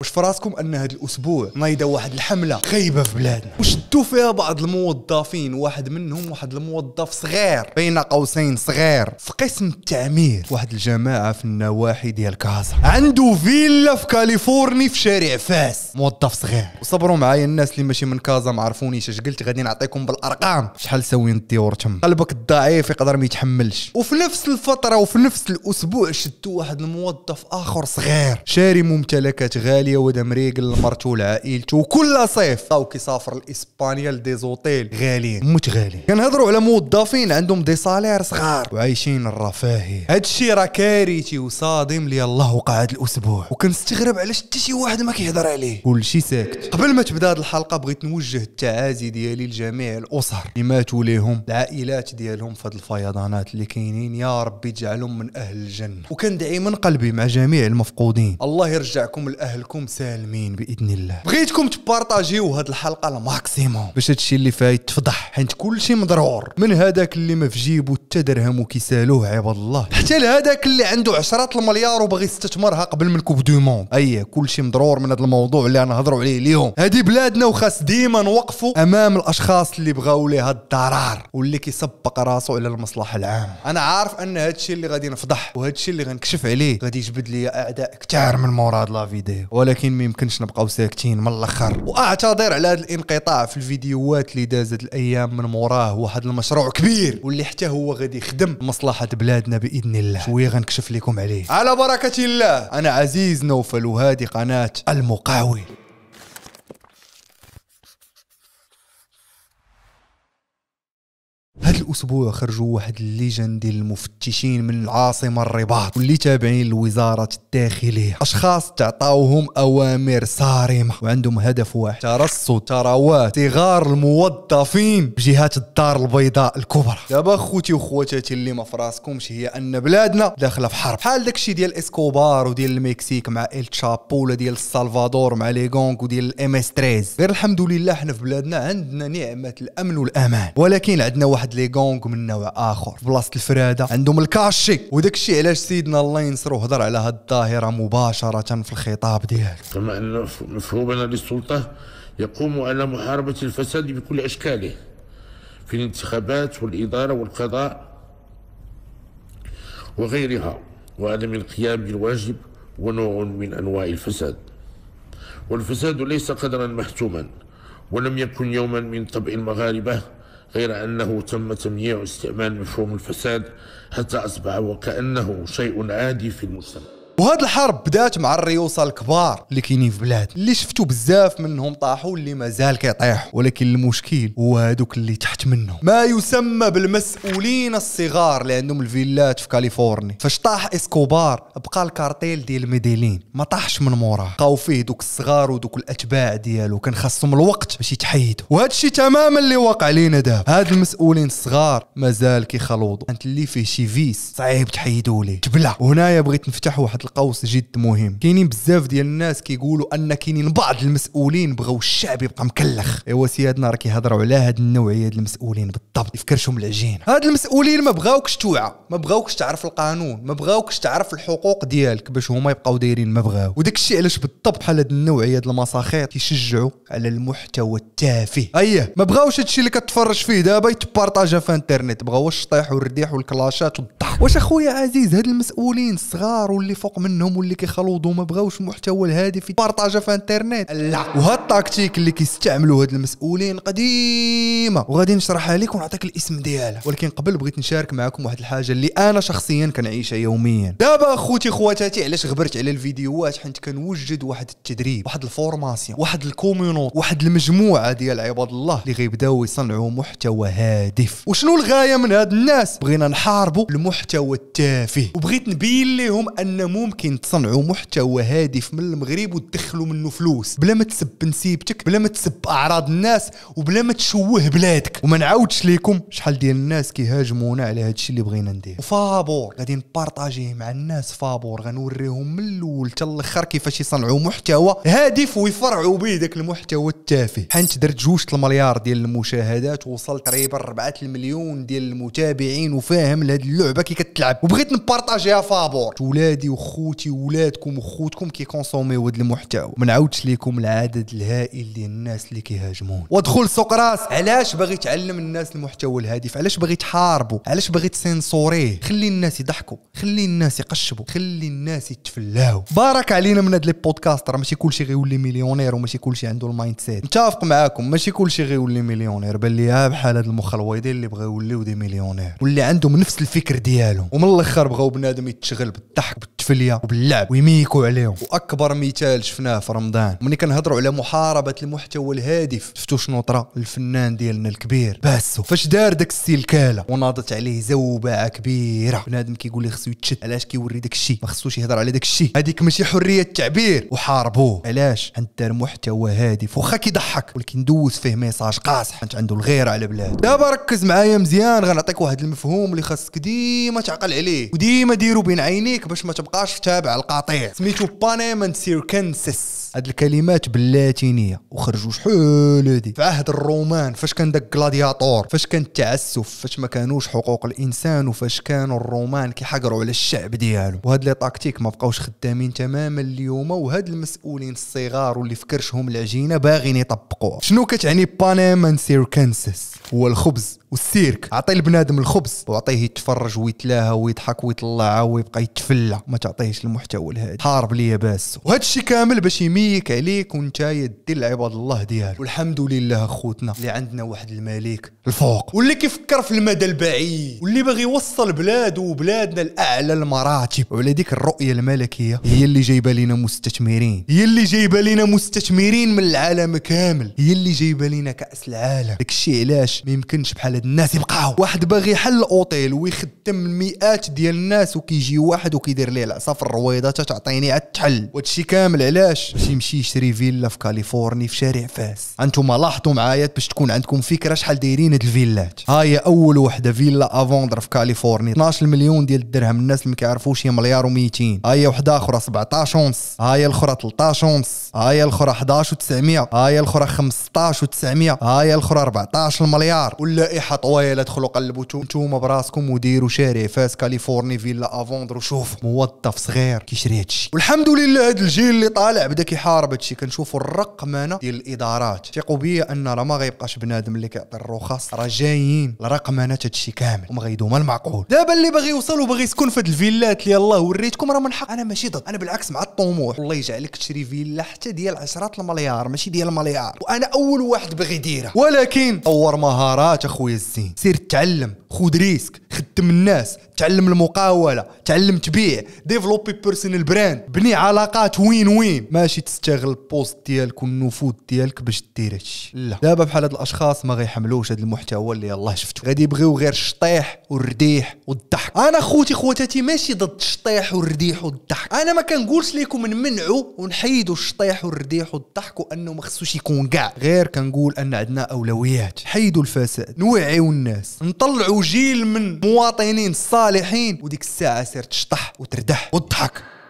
واش فراسكم ان هذا الاسبوع نايضه واحد الحمله خايبه في بلادنا وشدوا فيها بعض الموظفين واحد منهم واحد الموظف صغير بين قوسين صغير في قسم التعمير واحد الجماعه في النواحي ديال كازا عنده فيلا في كاليفورني في شارع فاس موظف صغير وصبروا معايا الناس اللي ماشي من كازا ما عرفونيش اش قلت غادي نعطيكم بالارقام شحال ساويين الديور تم قلبك الضعيف يقدر ما يتحملش وفي نفس الفتره وفي نفس الاسبوع شدوا واحد الموظف اخر صغير شاري ممتلكات غاليه اليهود مريقل مرته لعائلته وكل صيف او كيسافر لاسبانيا لدي زوتيل غاليين موت غالي كنهضروا على موظفين عندهم دي صالير صغار وعايشين الرفاهيه هذا الشيء راه كارثي وصادم لي الله وقع هذا الاسبوع وكنستغرب علاش حتى شي واحد ما كيهضر عليه كلشي ساكت قبل ما تبدا هذه الحلقه بغيت نوجه التعازي ديالي لجميع الاسر اللي ماتوا ليهم العائلات ديالهم في هذه الفيضانات اللي كاينين يا ربي تجعلهم من اهل الجنه وكندعي من قلبي مع جميع المفقودين الله يرجعكم لاهلكم راكم سالمين باذن الله بغيتكم تبارطاجيو هاد الحلقه الماكسيموم باش هادشي اللي فايت تفضح حيت كلشي مضرور من هذاك اللي ما في جيبو حتى درهم وكيسالوه عباد الله حتى لهذاك اللي عنده 10 المليار وباغي يستثمرها قبل من الكوب دو مون اي كلشي مضرور من هذا الموضوع اللي هضروا عليه اليوم هذه بلادنا وخاص ديما نوقفوا امام الاشخاص اللي بغاو ليها الضرار واللي كيسبق راسو على المصلحه العامه انا عارف ان هذا الشيء اللي غادي نفضح وهذا الشيء اللي غنكشف عليه غادي يجبد لي اعداء كثار من موراد لا فيديو ولكن ما يمكنش نبقاو ساكتين من الاخر واعتذر على هذا الانقطاع في الفيديوهات اللي دازت الايام من موراه واحد المشروع كبير واللي حتى هو غادي غادي يخدم مصلحه بلادنا باذن الله شويه غنكشف لكم عليه على بركه الله انا عزيز نوفل وهذه قناه المقاول الاسبوع خرجوا واحد الليجن ديال المفتشين من العاصمه الرباط واللي تابعين لوزاره الداخليه اشخاص تعطاوهم اوامر صارمه وعندهم هدف واحد ترصد ثروات تغار الموظفين بجهات الدار البيضاء الكبرى دابا خوتي وخواتاتي اللي ما فراسكمش هي ان بلادنا داخله في حرب بحال داكشي ديال اسكوبار وديال المكسيك مع ال تشابو ولا ديال السلفادور مع لي غونغ وديال الام اس 13 غير الحمد لله حنا في بلادنا عندنا نعمه الامن والامان ولكن عندنا واحد لي قونق من نوع اخر بلاصه الفراده عندهم الكاشي وداك الشيء علاش سيدنا الله ينصرو هضر على هاد الظاهره مباشره في الخطاب ديالو كما ان مفهومنا للسلطه يقوم على محاربه الفساد بكل اشكاله في الانتخابات والاداره والقضاء وغيرها وعدم القيام بالواجب ونوع من انواع الفساد والفساد ليس قدرا محتوما ولم يكن يوما من طبع المغاربه غير أنه تم تمييع استعمال مفهوم الفساد حتى أصبح وكأنه شيء عادي في المجتمع وهاد الحرب بدات مع الريوصه الكبار اللي كاينين في بلاد اللي شفتو بزاف منهم طاحوا واللي مازال كيطيحوا ولكن المشكل هو هادوك اللي تحت منهم ما يسمى بالمسؤولين الصغار اللي عندهم الفيلات في كاليفورنيا فاش طاح اسكوبار بقى الكارتيل ديال ميديلين ما طاحش من موراه بقاو فيه دوك الصغار ودوك الاتباع ديالو كان خاصهم الوقت باش يتحيدوا وهذا الشيء تماما اللي واقع لينا دابا هاد المسؤولين الصغار مازال كيخلوضوا انت اللي فيه شي فيس صعيب تحيدوا ليه تبلع وهنايا بغيت نفتح واحد القوس جد مهم كاينين بزاف ديال الناس كيقولوا ان كاينين بعض المسؤولين بغاو الشعب يبقى مكلخ ايوا سيادنا راه كيهضروا على هاد النوعيه ديال المسؤولين بالضبط يفكرشهم العجينه هاد المسؤولين ما بغاوكش توعى ما بغاوكش تعرف القانون ما بغاوكش تعرف الحقوق ديالك باش هما يبقاو دايرين ما بغاو وداك الشيء علاش بالضبط بحال هاد النوعيه ديال المساخيط كيشجعوا على المحتوى التافه اييه ما بغاوش هادشي اللي كتفرج فيه دابا يتبارطاجا في انترنت بغاو الشطيح والرديح والكلاشات والضحك واش اخويا عزيز هاد المسؤولين الصغار واللي فوق منهم واللي كيخلوضوا ما بغاوش المحتوى الهادف بارطاجه في انترنت لا وهاد التاكتيك اللي كيستعملوا هاد المسؤولين قديمه وغادي نشرحها لك ونعطيك الاسم ديالها ولكن قبل بغيت نشارك معكم واحد الحاجه اللي انا شخصيا كنعيشها يوميا دابا اخوتي خواتاتي علاش غبرت على الفيديوهات حيت كنوجد واحد التدريب واحد الفورماسيون واحد الكوميونوت واحد المجموعه ديال عباد الله اللي غيبداو يصنعوا محتوى هادف وشنو الغايه من هاد الناس بغينا نحاربوا المحتوى المحتوى التافه وبغيت نبين لهم ان ممكن تصنعوا محتوى هادف من المغرب وتدخلوا منه فلوس بلا ما تسب نسيبتك بلا ما تسب اعراض الناس وبلا ما تشوه بلادك وما نعاودش ليكم شحال ديال الناس كيهاجمونا على هذا الشيء اللي بغينا ندير وفابور غادي نبارطاجيه مع الناس فابور غنوريهم من الاول حتى الاخر كيفاش يصنعوا محتوى هادف ويفرعوا به ذاك المحتوى التافه حنت درت جوج المليار ديال المشاهدات وصلت تقريبا 4 المليون ديال المتابعين وفاهم لهاد اللعبه كي كتلعب وبغيت نبارطاجيها فابور ولادي وخوتي وولادكم وخوتكم كونسوميو هذا المحتوى ما نعاودش لكم العدد الهائل ديال الناس اللي كيهاجمون وادخل سوق راس علاش باغي تعلم الناس المحتوى الهادف علاش باغي تحاربوا علاش باغي تسينسوريه خلي الناس يضحكوا خلي الناس يقشبوا خلي الناس يتفلاو بارك علينا من هاد لي بودكاست راه ماشي كلشي غيولي مليونير وماشي كلشي عنده المايند سيت متفق معاكم ماشي كلشي غيولي مليونير بان ليا بحال هاد المخلويدين اللي بغاو يوليو دي مليونير واللي عندهم نفس الفكر ديالي ديالهم ومن الاخر بغاو بنادم يتشغل بالضحك بالتفليه وباللعب ويميكو عليهم واكبر مثال شفناه في رمضان ملي كنهضروا على محاربه المحتوى الهادف شفتوا شنو طرا الفنان ديالنا الكبير باسو فاش دار داك كاله وناضت عليه زوبعه كبيره بنادم كيقول لي خصو يتشد علاش كيوري داك الشيء ما خصوش يهضر على داك الشيء هذيك ماشي حريه التعبير وحاربوه علاش انت دار محتوى هادف واخا كيضحك ولكن دوز فيه ميساج قاصح انت عنده الغيره على بلاد دابا ركز معايا مزيان غنعطيك واحد المفهوم اللي خاصك ديما ما تعقل عليه وديما ديرو بين عينيك باش ما تبقاش تابع القطيع سميتو بانيمنت سيركنسس هاد الكلمات باللاتينيه وخرجوا شحال هادي في عهد الرومان فاش كان داك جلادياتور فاش كان التعسف فاش ما كانوش حقوق الانسان وفاش كانوا الرومان كيحقروا على الشعب ديالو وهاد لي طاكتيك ما بقاوش خدامين تماما اليوم وهاد المسؤولين الصغار واللي في كرشهم العجينه باغيين يطبقوها شنو كتعني بانامان سيركنسس هو الخبز والسيرك عطي البنادم الخبز وعطيه يتفرج ويتلاها ويضحك ويطلع ويبقى يتفلى ما تعطيهش المحتوى الهادي حارب ليا باس وهادشي كامل باش ميك عليك وانت يدير لعباد الله ديالك والحمد لله اخوتنا اللي عندنا واحد الملك الفوق واللي كيفكر في المدى البعيد واللي باغي يوصل بلاده وبلادنا لاعلى المراتب وعلى ديك الرؤيه الملكيه هي اللي جايبه لنا مستثمرين هي اللي جايبه لنا مستثمرين من العالم كامل هي اللي جايبه لنا كاس العالم داكشي علاش ما يمكنش بحال هاد الناس يبقاو واحد باغي يحل اوتيل ويخدم مئات ديال الناس وكيجي واحد وكيدير ليه العصا في الرويضه تعطيني عاد تحل وهادشي كامل علاش باش يمشي يشري فيلا في كاليفورنيا في شارع فاس انتم لاحظتوا معايا باش تكون عندكم فكره شحال دايرين هاد الفيلات هاي اول وحده فيلا افوندر في كاليفورنيا 12 مليون ديال الدرهم الناس اللي ما كيعرفوش هي مليار و200 هاي وحده اخرى 17 ونص هاي الاخرى 13 ونص هاي الاخرى 11 و900 هاي الاخرى 15 و900 هاي الاخرى 14 مليار واللائحه طويله دخلوا قلبوا انتم براسكم وديروا شارع فاس كاليفورنيا فيلا افوندر وشوف موظف صغير كيشري هادشي والحمد لله هاد الجيل اللي طالع بدا حارب هادشي شي كنشوفوا الرقمنه ديال الادارات ثقوا بيا ان راه ما غيبقاش بنادم اللي كيعطي الرخص راه جايين الرقمنه هادشي كامل وما غيدوم المعقول دابا اللي باغي يوصل وباغي يسكن في هاد الفيلات اللي الله وريتكم راه من حق انا ماشي ضد انا بالعكس مع الطموح الله يجعلك تشري فيلا حتى ديال عشرات المليار ماشي ديال المليار وانا اول واحد باغي يديرها ولكن طور مهارات اخويا الزين سير تعلم خود ريسك خدم الناس تعلم المقاوله تعلم تبيع ديفلوبي بيرسونال براند بني علاقات وين وين ماشي تستغل البوست ديالك والنفوذ ديالك باش دير لا دابا بحال هاد الاشخاص ما غيحملوش هاد المحتوى اللي يلاه شفتو غادي يبغيو غير الشطيح والرديح والضحك انا خوتي خواتاتي ماشي ضد الشطيح والرديح والضحك انا ما كنقولش لكم نمنعوا ونحيدوا الشطيح والرديح والضحك وانه ما خصوش يكون كاع غير كنقول ان عندنا اولويات حيدوا الفساد نوعيو الناس نطلعوا جيل من مواطنين صالحين وديك الساعه سير تشطح وتردح وتضحك